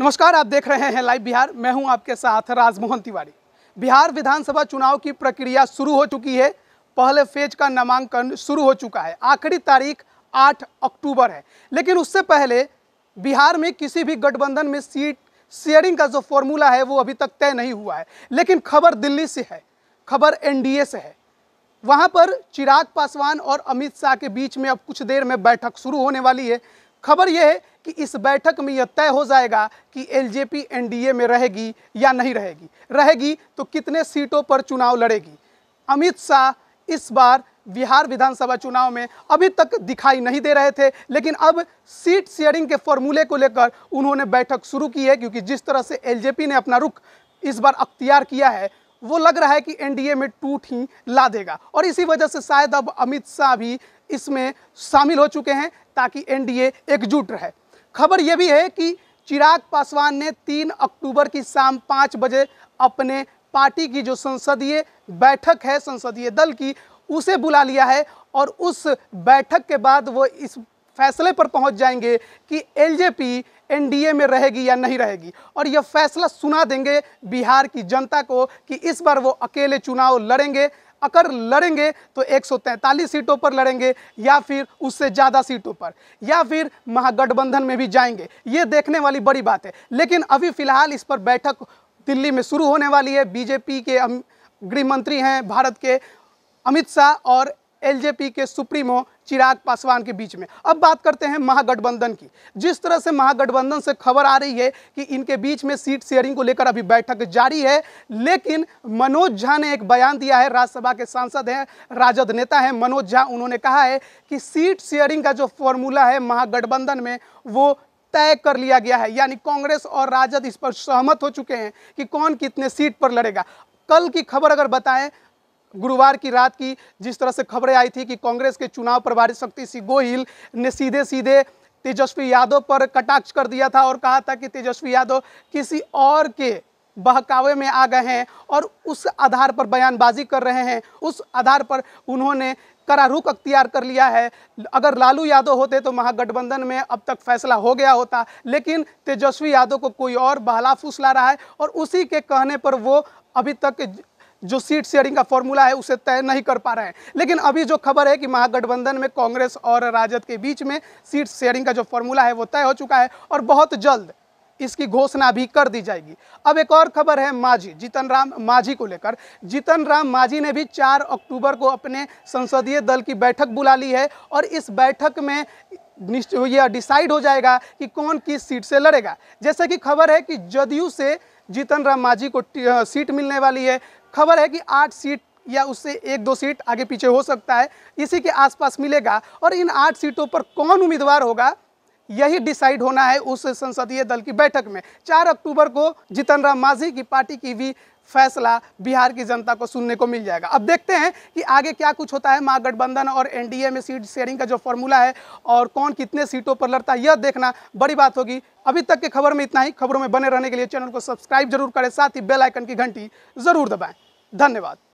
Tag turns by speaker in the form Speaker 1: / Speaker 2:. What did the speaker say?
Speaker 1: नमस्कार आप देख रहे हैं लाइव बिहार मैं हूं आपके साथ राजमोहन तिवारी बिहार विधानसभा चुनाव की प्रक्रिया शुरू हो चुकी है पहले फेज का नामांकन शुरू हो चुका है आखिरी तारीख 8 अक्टूबर है लेकिन उससे पहले बिहार में किसी भी गठबंधन में सीट शेयरिंग का जो फॉर्मूला है वो अभी तक तय नहीं हुआ है लेकिन खबर दिल्ली से है खबर एन से है वहाँ पर चिराग पासवान और अमित शाह के बीच में अब कुछ देर में बैठक शुरू होने वाली है खबर यह है कि इस बैठक में यह तय हो जाएगा कि एलजेपी एनडीए में रहेगी या नहीं रहेगी रहेगी तो कितने सीटों पर चुनाव लड़ेगी अमित शाह इस बार बिहार विधानसभा चुनाव में अभी तक दिखाई नहीं दे रहे थे लेकिन अब सीट शेयरिंग के फॉर्मूले को लेकर उन्होंने बैठक शुरू की है क्योंकि जिस तरह से एलजेपी ने अपना रुख इस बार अख्तियार किया है वो लग रहा है कि एनडीए में टूट ही ला देगा और इसी वजह से शायद अब अमित शाह भी इसमें शामिल हो चुके हैं ताकि एनडीए एकजुट रहे खबर यह भी है कि चिराग पासवान ने 3 अक्टूबर की शाम पाँच बजे अपने पार्टी की जो संसदीय बैठक है संसदीय दल की उसे बुला लिया है और उस बैठक के बाद वो इस फैसले पर पहुंच जाएंगे कि एलजेपी एनडीए में रहेगी या नहीं रहेगी और यह फैसला सुना देंगे बिहार की जनता को कि इस बार वो अकेले चुनाव लड़ेंगे अगर लड़ेंगे तो 143 सीटों पर लड़ेंगे या फिर उससे ज़्यादा सीटों पर या फिर महागठबंधन में भी जाएंगे ये देखने वाली बड़ी बात है लेकिन अभी फ़िलहाल इस पर बैठक दिल्ली में शुरू होने वाली है बीजेपी के गृह मंत्री हैं भारत के अमित शाह और एलजेपी के सुप्रीमो चिराग पासवान के बीच में अब बात करते हैं महागठबंधन की जिस तरह से महागठबंधन से खबर आ रही है कि इनके बीच में सीट शेयरिंग को लेकर अभी बैठक जारी है लेकिन मनोज झा ने एक बयान दिया है राज्यसभा के सांसद हैं राजद नेता हैं मनोज झा उन्होंने कहा है कि सीट शेयरिंग का जो फॉर्मूला है महागठबंधन में वो तय कर लिया गया है यानी कांग्रेस और राजद इस पर सहमत हो चुके हैं कि कौन कितने सीट पर लड़ेगा कल की खबर अगर बताएं गुरुवार की रात की जिस तरह से खबरें आई थी कि कांग्रेस के चुनाव प्रभारी शक्ति सिंह गोहिल ने सीधे सीधे तेजस्वी यादव पर कटाक्ष कर दिया था और कहा था कि तेजस्वी यादव किसी और के बहकावे में आ गए हैं और उस आधार पर बयानबाजी कर रहे हैं उस आधार पर उन्होंने करा रुख अख्तियार कर लिया है अगर लालू यादव होते तो महागठबंधन में अब तक फैसला हो गया होता लेकिन तेजस्वी यादव को कोई और बहला फुसला रहा है और उसी के कहने पर वो अभी तक जो सीट शेयरिंग का फॉर्मूला है उसे तय नहीं कर पा रहे हैं लेकिन अभी जो खबर है कि महागठबंधन में कांग्रेस और राजद के बीच में सीट शेयरिंग का जो फॉर्मूला है वो तय हो चुका है और बहुत जल्द इसकी घोषणा भी कर दी जाएगी अब एक और खबर है माझी जीतन राम माझी को लेकर जीतन राम माझी ने भी 4 अक्टूबर को अपने संसदीय दल की बैठक बुला ली है और इस बैठक में निश्चय यह डिसाइड हो जाएगा कि कौन किस सीट से लड़ेगा जैसे कि खबर है कि जदयू से जीतन राम माझी को सीट मिलने वाली है खबर है कि आठ सीट या उससे एक दो सीट आगे पीछे हो सकता है इसी के आसपास मिलेगा और इन आठ सीटों पर कौन उम्मीदवार होगा यही डिसाइड होना है उस संसदीय दल की बैठक में चार अक्टूबर को जितन राम मांझी की पार्टी की भी फैसला बिहार की जनता को सुनने को मिल जाएगा अब देखते हैं कि आगे क्या कुछ होता है महागठबंधन और एनडीए में सीट शेयरिंग का जो फॉर्मूला है और कौन कितने सीटों पर लड़ता है यह देखना बड़ी बात होगी अभी तक के खबर में इतना ही खबरों में बने रहने के लिए चैनल को सब्सक्राइब जरूर करें साथ ही बेलाइकन की घंटी जरूर दबाएं धन्यवाद